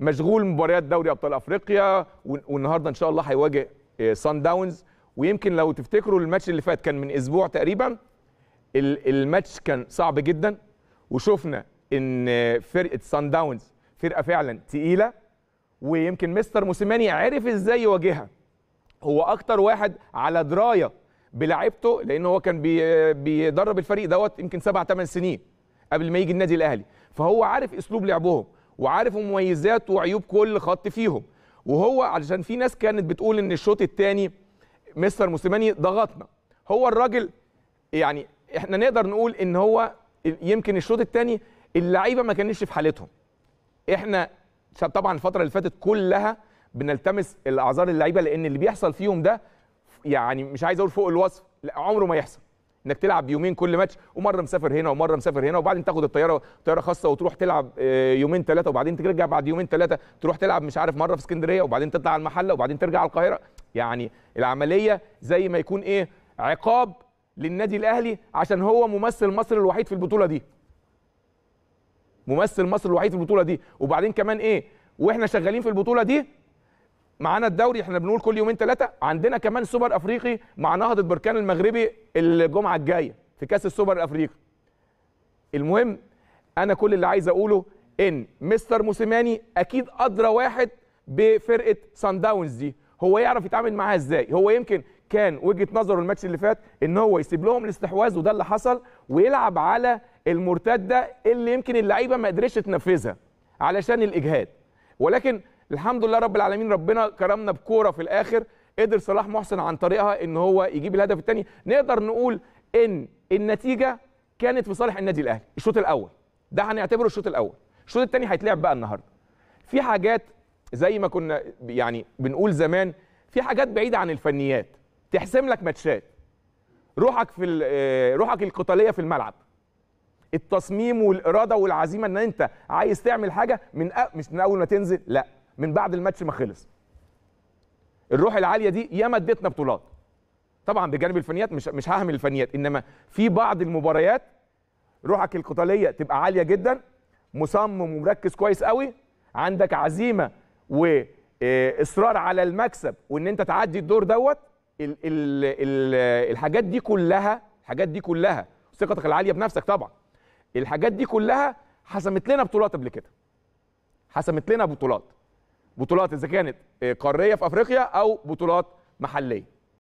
مشغول مباريات دوري ابطال افريقيا والنهارده ان شاء الله هيواجه سان آه، داونز ويمكن لو تفتكروا الماتش اللي فات كان من اسبوع تقريبا الماتش كان صعب جدا وشفنا ان فرقه سان داونز فرقه فعلا تقيله ويمكن مستر موسيماني عرف ازاي يواجهها هو اكتر واحد على درايه بلاعيبته لان هو كان بيدرب الفريق دوت يمكن سبع ثمان سنين قبل ما يجي النادي الاهلي فهو عارف اسلوب لعبهم وعارف مميزات وعيوب كل خط فيهم وهو علشان في ناس كانت بتقول ان الشوط الثاني مستر موسيماني ضغطنا هو الراجل يعني احنا نقدر نقول ان هو يمكن الشوط الثاني اللعيبه ما كانتش في حالتهم احنا طبعا الفتره اللي فاتت كلها بنلتمس الاعذار اللعيبه لان اللي بيحصل فيهم ده يعني مش عايز اقول فوق الوصف لا عمره ما يحصل انك تلعب يومين كل ماتش ومره مسافر هنا ومره مسافر هنا وبعدين تاخد الطياره طياره خاصه وتروح تلعب آه، يومين ثلاثه وبعدين ترجع بعد يومين ثلاثه تروح تلعب مش عارف مره في اسكندريه وبعدين تطلع على المحله وبعدين ترجع على القاهره يعني العمليه زي ما يكون ايه عقاب للنادي الاهلي عشان هو ممثل مصر الوحيد في البطوله دي ممثل مصر الوحيد في البطوله دي وبعدين كمان ايه واحنا شغالين في البطوله دي معانا الدوري احنا بنقول كل يومين ثلاثه عندنا كمان سوبر افريقي مع نهضه بركان المغربي الجمعه الجايه في كاس السوبر الافريقي المهم انا كل اللي عايز اقوله ان مستر موسيماني اكيد ادرى واحد بفرقه سان داونز دي هو يعرف يتعامل معاها ازاي هو يمكن كان وجهه نظره الماتش اللي فات ان هو يسيب لهم الاستحواذ وده اللي حصل ويلعب على المرتده اللي يمكن اللعيبه ما قدرتش تنفذها علشان الاجهاد ولكن الحمد لله رب العالمين ربنا كرمنا بكوره في الاخر قدر صلاح محسن عن طريقها ان هو يجيب الهدف الثاني نقدر نقول ان النتيجه كانت في صالح النادي الاهلي الشوط الاول ده هنعتبره الشوط الاول الشوط الثاني هيتلعب بقى النهارده في حاجات زي ما كنا يعني بنقول زمان في حاجات بعيده عن الفنيات تحسم لك ماتشات روحك في آه، روحك القتاليه في الملعب التصميم والاراده والعزيمه ان انت عايز تعمل حاجه من مش من اول ما تنزل لا من بعد الماتش ما خلص الروح العاليه دي ياما اديتنا بطولات طبعا بجانب الفنيات مش مش ههم الفنيات انما في بعض المباريات روحك القتاليه تبقى عاليه جدا مصمم ومركز كويس قوي عندك عزيمه واصرار آه، على المكسب وان انت تعدي الدور دوت ال ال ال الحاجات دي كلها الحاجات دي كلها ثقتك العاليه بنفسك طبعا الحاجات دي كلها حسمت لنا بطولات قبل كده حسمت لنا بطولات بطولات اذا كانت آه، قاريه في افريقيا او بطولات محليه